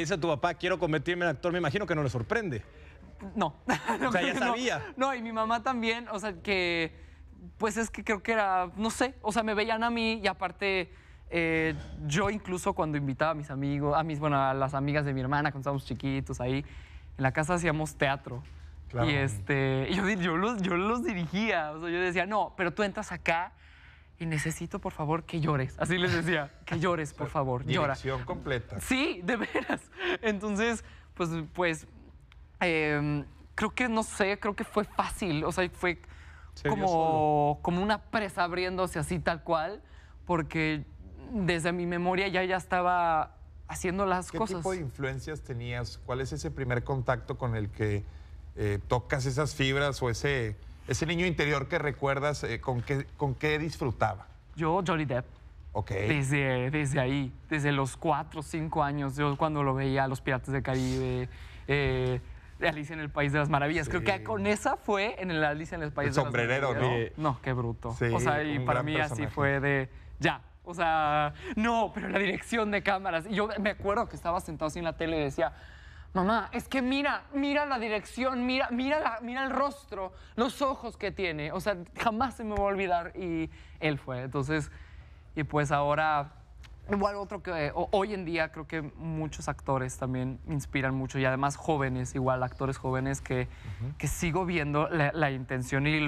dice tu papá, quiero convertirme en actor, me imagino que no le sorprende. No. no o sea, ya sabía. No, y mi mamá también, o sea, que pues es que creo que era, no sé, o sea, me veían a mí y aparte eh, yo incluso cuando invitaba a mis amigos, a mis, bueno, a las amigas de mi hermana cuando estábamos chiquitos ahí, en la casa hacíamos teatro. Claro. Y este, yo, los, yo los dirigía, o sea, yo decía, no, pero tú entras acá y necesito, por favor, que llores. Así les decía, que llores, por favor, llora. Dirección completa. Sí, de veras. Entonces, pues, pues, em, creo que, no sé, creo que fue fácil. O sea, fue como, como una presa abriéndose así tal cual, porque desde mi memoria ya, ya estaba haciendo las cosas. ¿Qué tipo de influencias tenías? ¿Cuál es ese primer contacto con el que eh, tocas esas fibras o ese ese niño interior que recuerdas, eh, ¿con, qué, ¿con disfrutaba? Yo, JOLLY Depp. Okay. Desde, desde ahí, desde los CUATRO, o años, yo cuando lo veía, Los Piratas del Caribe, eh, Alicia en el País de las Maravillas. Creo que con esa fue en el Alicia en el País de las Maravillas. sombrerero, ¿no? No, qué bruto. o sea, y para mí así fue de ya. O sea, no, pero la dirección de cámaras. Y yo me acuerdo que estaba sentado así en la tele y decía, Mamá, es que mira, mira la dirección, mira, mira, mira el rostro, los ojos que tiene. O sea, jamás se me va a olvidar. Y él fue. Entonces, y pues ahora, igual otro que eh, hoy en día creo que muchos actores también me inspiran mucho y además jóvenes, igual actores jóvenes que, que sigo viendo la, la intención y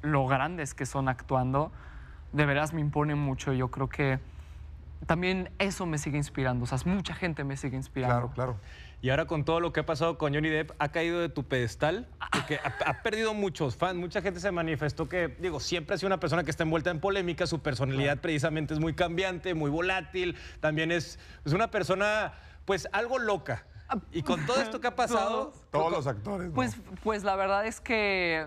lo grandes que son actuando. De veras me imponen mucho. Yo creo que también eso me sigue inspirando, o sea, mucha gente me sigue inspirando. Claro, claro. Y ahora con todo lo que ha pasado con Johnny Depp, ha caído de tu pedestal, porque ha, perdido muchos fans, mucha gente se manifestó que, digo, siempre ha sido una persona que está envuelta en polémica, su personalidad precisamente es muy cambiante, muy volátil, también es, es una persona, pues, algo loca. Y con todo esto que ha pasado... Todos, los actores. Pues, pues la verdad es que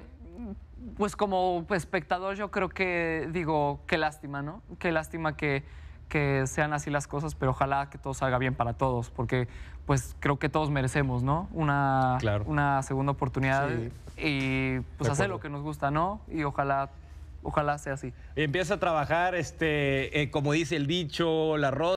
pues como espectador yo creo que digo, qué lástima, ¿no? Qué lástima que, que sean así las cosas, pero ojalá que todo salga bien para todos, porque pues creo que todos merecemos, ¿no? Una, una segunda oportunidad y pues hacer lo que nos gusta, ¿no? Y ojalá ojalá sea así. Y empieza a trabajar, este, eh, como dice el dicho, la rosa.